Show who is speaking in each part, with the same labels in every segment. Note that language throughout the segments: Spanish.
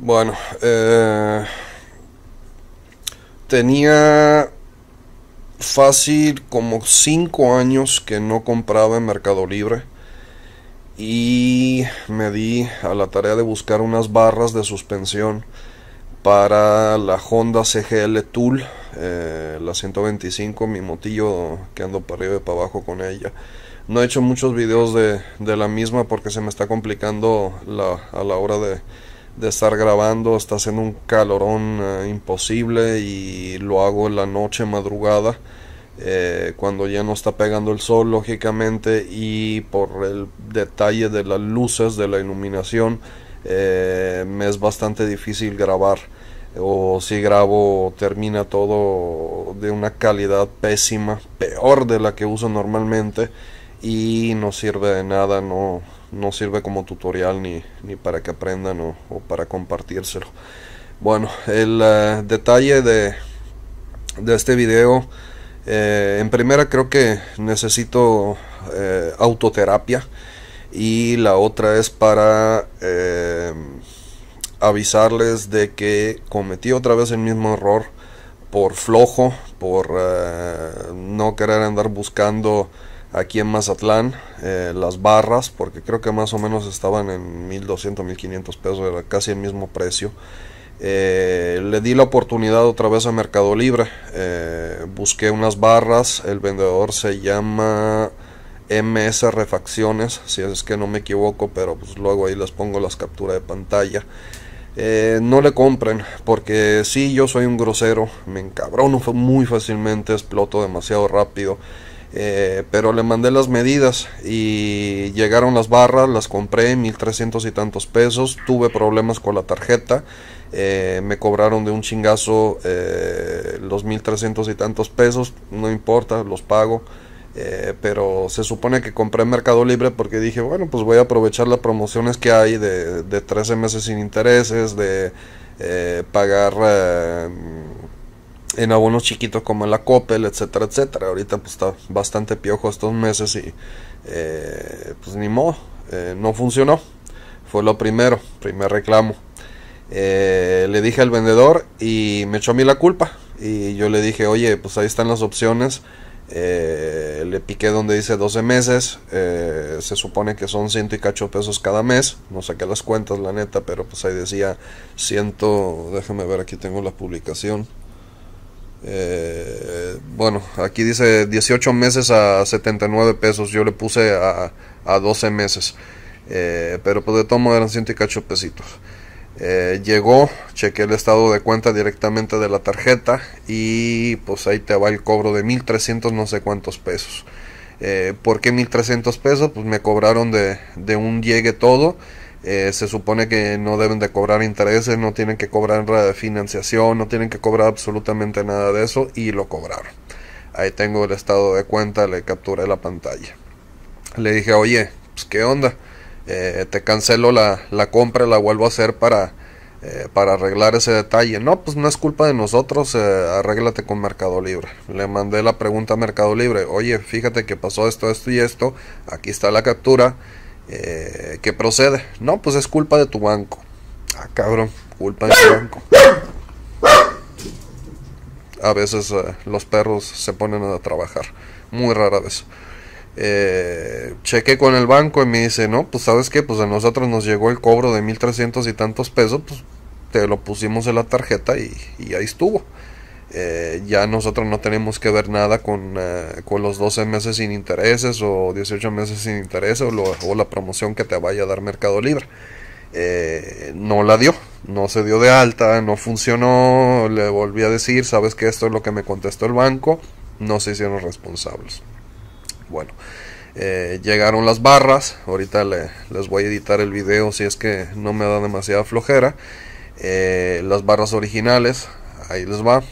Speaker 1: Bueno, eh, tenía fácil como 5 años que no compraba en Mercado Libre y me di a la tarea de buscar unas barras de suspensión para la Honda CGL Tool, eh, la 125, mi motillo que ando para arriba y para abajo con ella. No he hecho muchos videos de, de la misma porque se me está complicando la, a la hora de, de estar grabando, está en un calorón eh, imposible y lo hago en la noche, madrugada, eh, cuando ya no está pegando el sol, lógicamente, y por el detalle de las luces, de la iluminación, eh, me es bastante difícil grabar. O si grabo, termina todo de una calidad pésima, peor de la que uso normalmente y no sirve de nada, no, no sirve como tutorial ni, para que aprendan o, para compartírselo. Bueno, el eh, detalle de, este video, eh, en primera creo que necesito eh, autoterapia y la otra es para avisarles de que cometí otra vez el mismo error por flojo, por no querer andar buscando aquí en Mazatlán eh, las barras porque creo que más o menos estaban en 1200 1500 pesos era casi el mismo precio eh, le di la oportunidad otra vez a Mercado Libre eh, busqué unas barras el vendedor se llama MS Refacciones si es que no me equivoco pero pues luego ahí les pongo las capturas de pantalla no le compren, porque si yo soy un grosero, me encabrono muy fácilmente, exploto demasiado rápido. Eh, pero le mandé las medidas y llegaron las barras, las compré, 1300 y tantos pesos, tuve problemas con la tarjeta, eh, me cobraron de un chingazo eh, los 1300 y tantos pesos, no importa, los pago. Eh, pero se supone que compré Mercado Libre porque dije, bueno, pues voy a aprovechar las promociones que hay de, de 13 meses sin intereses, de pagar en abonos chiquitos como en la Coppel, etcétera, etcétera. Ahorita pues está bastante piojo estos meses y eh, pues ni modo, eh, no funcionó. Fue lo primero, primer reclamo. Eh, le dije al vendedor y me echó a mí la culpa. Y yo le dije, oye, pues ahí están las opciones. le piqué donde dice 12 meses. se supone que son ciento y cacho pesos cada mes. No saqué las cuentas, la neta, pero pues ahí decía ciento. Déjame ver, aquí tengo la publicación. Eh, bueno, aquí dice 18 meses a 79 pesos. Yo le puse a, a 12 meses. Eh, pero pues de tomo eran ciento y cacho pesitos. Eh, llegó, chequé el estado de cuenta directamente de la tarjeta y pues ahí te va el cobro de 1300 no sé cuántos pesos. ¿Por qué 1300 pesos? Pues me cobraron de, de un llegue todo eh, se supone que no deben de cobrar intereses, no tienen que cobrar financiación, no tienen que cobrar absolutamente nada de eso y lo cobraron. Ahí tengo el estado de cuenta, le capturé la pantalla. Le dije, oye, pues qué onda, eh, te cancelo la, la, compra, la vuelvo a hacer para, eh, para arreglar ese detalle. No, pues no es culpa de nosotros, arréglate con Mercado Libre. Le mandé la pregunta a Mercado Libre, oye, fíjate que pasó esto, esto y esto, aquí está la captura eh, que procede. No, pues es culpa de tu banco. Ah, cabrón, culpa de tu banco. A veces eh, los perros se ponen a trabajar, muy rara vez. Eh, con el banco y me dice, no, pues sabes que, pues a nosotros nos llegó el cobro de 1.300 y tantos pesos, pues te lo pusimos en la tarjeta y ahí estuvo. Eh, ya nosotros no tenemos que ver nada con, eh, con, los 12 meses sin intereses o 18 meses sin intereses o, la promoción que te vaya a dar Mercado Libre. Eh, no la dio, no se dio de alta, no funcionó, le volví a decir, sabes que esto es lo que me contestó el banco, no se hicieron responsables. Bueno, llegaron las barras, ahorita les voy a editar el video si es que no me da demasiada flojera. las barras originales, ahí les va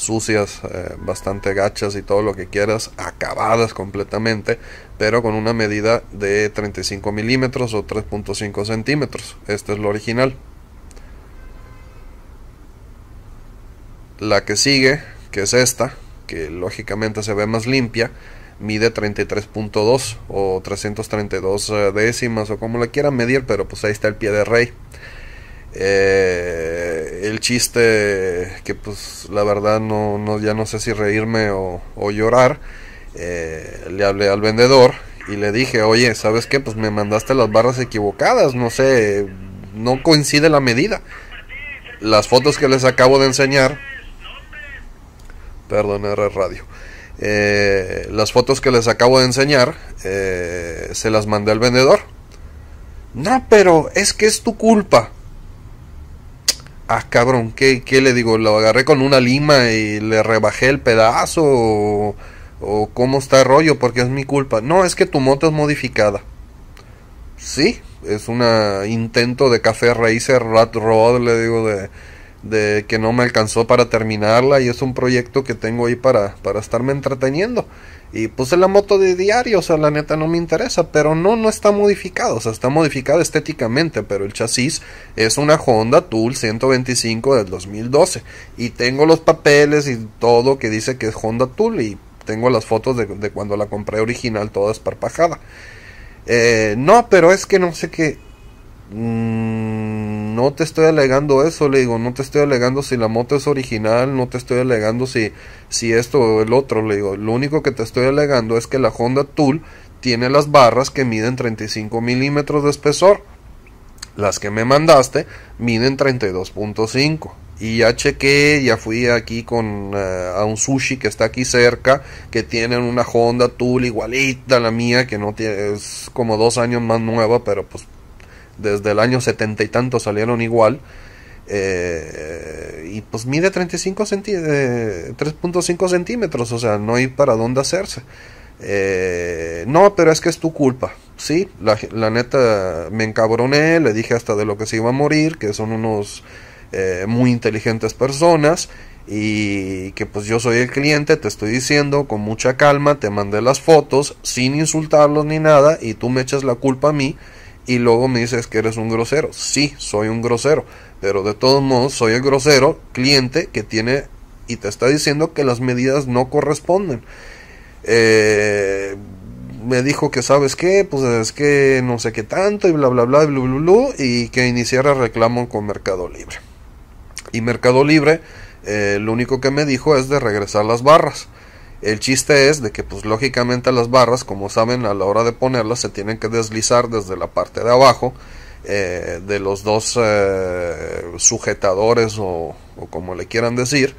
Speaker 1: sucias, eh, bastante gachas y todo lo que quieras, acabadas completamente, pero con una medida de 35 milímetros o 3.5 centímetros. Este es lo original. La que sigue, que es esta, que lógicamente se ve más limpia, mide 33.2 o 332 eh, décimas o como la quieran medir, pero pues ahí está el pie de rey. Eh, el chiste que pues la verdad no, ya no sé si reírme o, llorar eh, le hablé al vendedor y le dije oye sabes qué pues me mandaste las barras equivocadas no sé no coincide la medida las fotos que les acabo de enseñar perdón era radio eh, las fotos que les acabo de enseñar se las mandé al vendedor no pero es que es tu culpa ah, cabrón, ¿qué, le digo? ¿Lo agarré con una lima y le rebajé el pedazo? O, cómo está el rollo? Porque es mi culpa. No, es que tu moto es modificada. Sí, es un intento de café racer, rat rod, le digo, de, de que no me alcanzó para terminarla y es un proyecto que tengo ahí para, para estarme entreteniendo. Y puse la moto de diario, o sea, la neta no me interesa, pero no, no está modificado, o sea, está modificado estéticamente, pero el chasis es una Honda Tool 125 del 2012 y tengo los papeles y todo que dice que es Honda Tool y tengo las fotos de, de cuando la compré original toda esparpajada. Eh, no, pero es que no sé qué... Mm, no te estoy alegando eso, le digo, no te estoy alegando si la moto es original, no te estoy alegando si, si esto o el otro, le digo, lo único que te estoy alegando es que la Honda Tool tiene las barras que miden 35 milímetros de espesor, las que me mandaste miden 32.5 y ya chequé, ya fui aquí con eh, a un sushi que está aquí cerca, que tienen una Honda Tool igualita a la mía, que no tiene, es como dos años más nueva, pero pues desde el año setenta y tanto salieron igual. Eh, y pues mide 35 3.5 eh, centímetros, o sea, no hay para dónde hacerse. Eh, no, pero es que es tu culpa. Sí, la, neta me encabroné, le dije hasta de lo que se iba a morir, que son unos muy inteligentes personas y que pues yo soy el cliente, te estoy diciendo con mucha calma, te mandé las fotos sin insultarlos ni nada y tú me echas la culpa a mí y luego me dices que eres un grosero. Sí, soy un grosero, pero de todos modos soy el grosero cliente que tiene y te está diciendo que las medidas no corresponden. Eh, me dijo que sabes qué, pues es que no sé qué tanto y bla bla bla, bla y que iniciara reclamo con Mercado Libre. Y Mercado Libre eh, lo único que me dijo es de regresar las barras. El chiste es de que pues lógicamente las barras, como saben, a la hora de ponerlas se tienen que deslizar desde la parte de abajo eh, de los dos eh, sujetadores o, como le quieran decir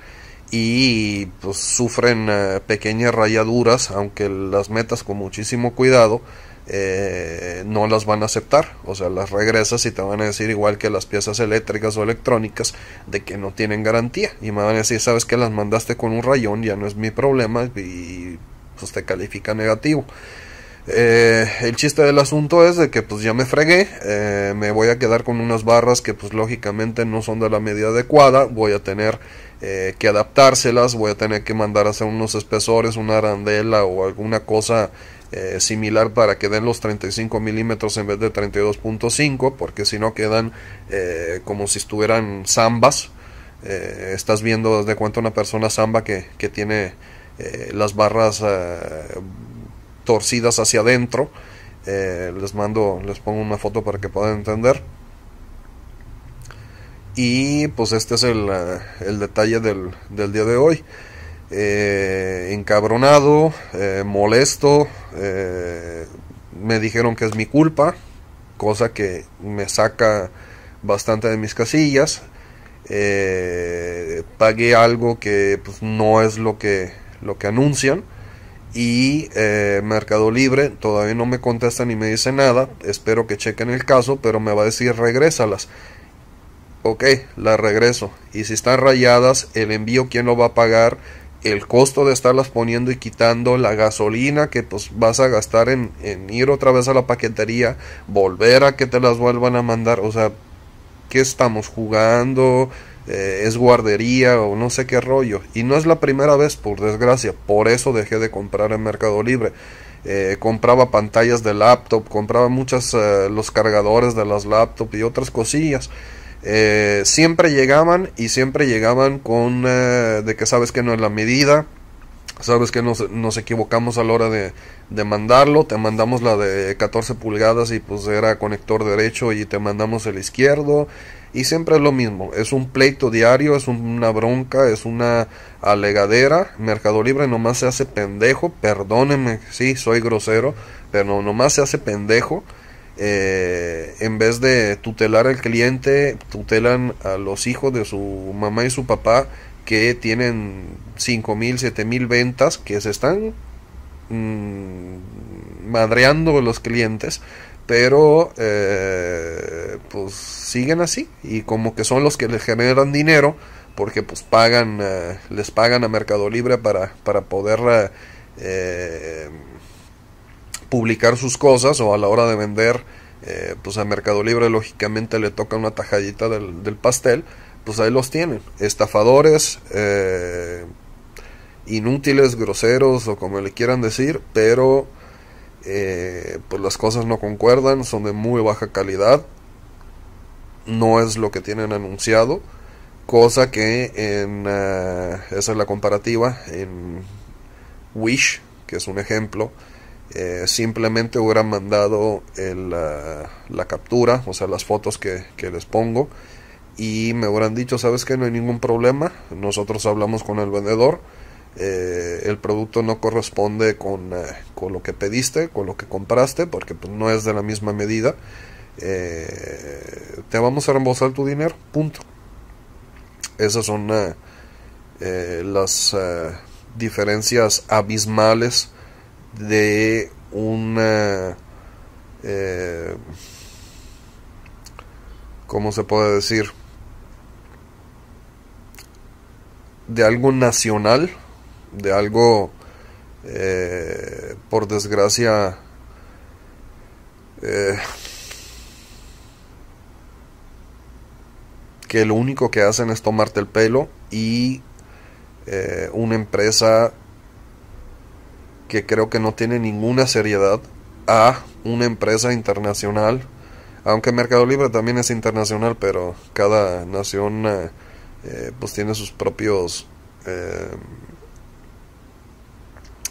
Speaker 1: y pues sufren eh, pequeñas rayaduras, aunque las metas con muchísimo cuidado eh, no las van a aceptar, o sea, las regresas y te van a decir igual que las piezas eléctricas o electrónicas de que no tienen garantía y me van a decir, sabes que las mandaste con un rayón, ya no es mi problema y pues te califica negativo. Eh, el chiste del asunto es de que pues ya me fregué, eh, me voy a quedar con unas barras que pues lógicamente no son de la medida adecuada, voy a tener que adaptárselas, voy a tener que mandar hacer unos espesores, una arandela o alguna cosa eh, similar para que den los 35 milímetros en vez de 32.5 porque si no quedan eh, como si estuvieran zambas eh, estás viendo desde cuánto una persona zamba que, tiene las barras torcidas hacia adentro les mando les pongo una foto para que puedan entender y pues este es el, detalle del, día de hoy encabronado, molesto, eh, me dijeron que es mi culpa, cosa que me saca bastante de mis casillas. Eh, pagué algo que pues, no es lo que, lo que anuncian. Y eh, Mercado Libre todavía no me contesta ni me dice nada. Espero que chequen el caso, pero me va a decir regrésalas. Ok, las regreso. Y si están rayadas, el envío, ¿quién lo va a pagar? el costo de estarlas poniendo y quitando, la gasolina que pues vas a gastar en, ir otra vez a la paquetería, volver a que te las vuelvan a mandar, o sea, ¿qué estamos jugando? Eh, es guardería o no sé qué rollo. Y no es la primera vez, por desgracia, por eso dejé de comprar en Mercado Libre. Eh, compraba pantallas de laptop, compraba muchas eh, los cargadores de las laptops y otras cosillas. Eh, siempre llegaban y siempre llegaban con eh, de que sabes que no es la medida, sabes que nos, equivocamos a la hora de, mandarlo, te mandamos la de 14 pulgadas y pues era conector derecho y te mandamos el izquierdo y siempre es lo mismo, es un pleito diario, es una bronca, es una alegadera, Mercado Libre nomás se hace pendejo, perdónenme, si soy grosero, pero nomás se hace pendejo eh, en vez de tutelar al cliente, tutelan a los hijos de su mamá y su papá que tienen 5 mil, 7 mil ventas que se están mm, madreando los clientes, pero eh, pues siguen así y como que son los que les generan dinero porque pues pagan, eh, les pagan a Mercado Libre para, para poder... Eh, publicar sus cosas o a la hora de vender, eh, pues a Mercado Libre lógicamente le toca una tajadita del, pastel, pues ahí los tienen, estafadores, eh, inútiles, groseros o como le quieran decir, pero eh, pues las cosas no concuerdan, son de muy baja calidad, no es lo que tienen anunciado, cosa que en, esa es la comparativa, en Wish, que es un ejemplo, eh, simplemente hubieran mandado eh, la, captura, o sea, las fotos que, les pongo, y me hubieran dicho, sabes que no hay ningún problema, nosotros hablamos con el vendedor, eh, el producto no corresponde con, lo que pediste, con lo que compraste, porque pues, no es de la misma medida, te vamos a reembolsar tu dinero, punto. Esas son las diferencias abismales de una... Eh, ¿Cómo se puede decir? De algo nacional, de algo, eh, por desgracia, eh, que lo único que hacen es tomarte el pelo y una empresa que creo que no tiene ninguna seriedad a una empresa internacional, aunque Mercado Libre también es internacional, pero cada nación eh, eh, pues tiene sus propios eh,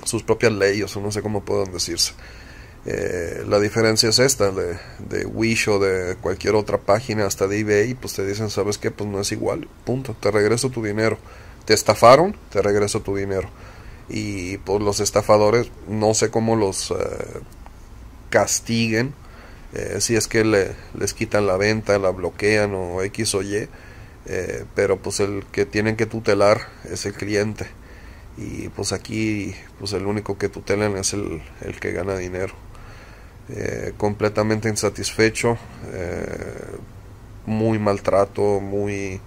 Speaker 1: sus propias leyes, o no sé cómo puedan decirse. la diferencia es esta de, Wish o de cualquier otra página hasta de eBay pues te dicen sabes que pues no es igual punto te regreso tu dinero te estafaron te regreso tu dinero y pues los estafadores no sé cómo los eh, castiguen eh, si es que les quitan la venta, la bloquean o X o Y, eh, pero pues el que tienen que tutelar es el cliente y pues aquí pues el único que tutelan es el, el que gana dinero. completamente insatisfecho, muy maltrato, muy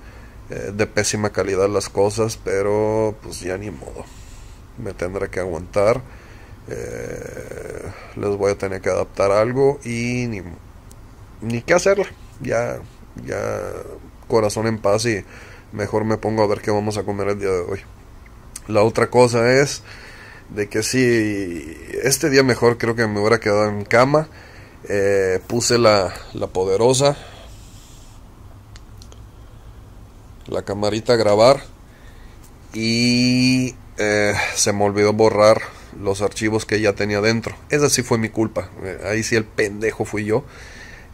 Speaker 1: de pésima calidad las cosas, pero pues ya ni modo me tendré que aguantar, eh, les voy a tener que adaptar algo y ni, ni qué hacerla. ya, ya corazón en paz y mejor me pongo a ver qué vamos a comer el día de hoy. La otra cosa es de que si este día mejor creo que me hubiera quedado en cama, eh, puse la, la poderosa, la camarita a grabar y eh, se me olvidó borrar los archivos que ya tenía dentro. Esa sí fue mi culpa. Eh, ahí sí el pendejo fui yo.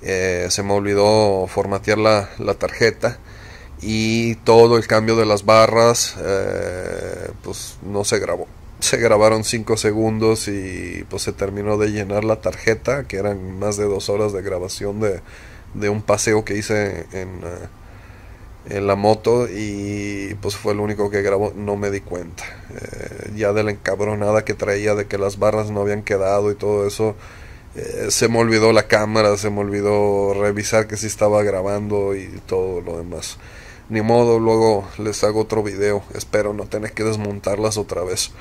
Speaker 1: Eh, se me olvidó formatear la, tarjeta y todo el cambio de las barras pues no se grabó. Se grabaron 5 segundos y pues se terminó de llenar la tarjeta, que eran más de dos horas de grabación de, un paseo que hice en en la moto y pues fue el único que grabó, no me di cuenta. Eh, ya de la encabronada que traía de que las barras no habían quedado y todo eso, eh, se me olvidó la cámara, se me olvidó revisar que si estaba grabando y todo lo demás. Ni modo, luego les hago otro video, espero no tener que desmontarlas otra vez.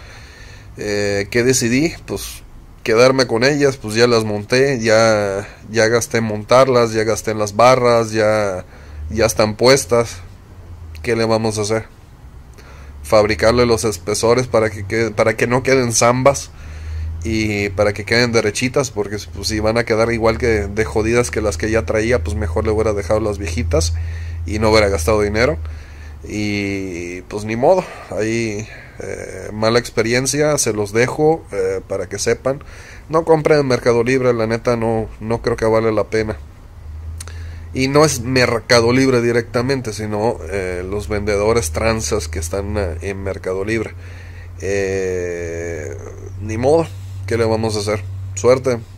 Speaker 1: Eh, ¿Qué decidí? Pues quedarme con ellas, pues ya las monté, ya, ya gasté en montarlas, ya gasté en las barras, ya ya están puestas. ¿Qué le vamos a hacer? Fabricarle los espesores para que, para que no queden zambas y para que queden derechitas, porque pues, si van a quedar igual que de jodidas que las que ya traía, pues mejor le hubiera dejado las viejitas y no hubiera gastado dinero. Y pues ni modo, ahí eh, mala experiencia, se los dejo eh, para que sepan. No compren en Mercado Libre, la neta no, no creo que vale la pena y no es Mercado Libre directamente, sino eh, los vendedores transas que están eh, en Mercado Libre. Eh, ni modo, ¿qué le vamos a hacer? Suerte.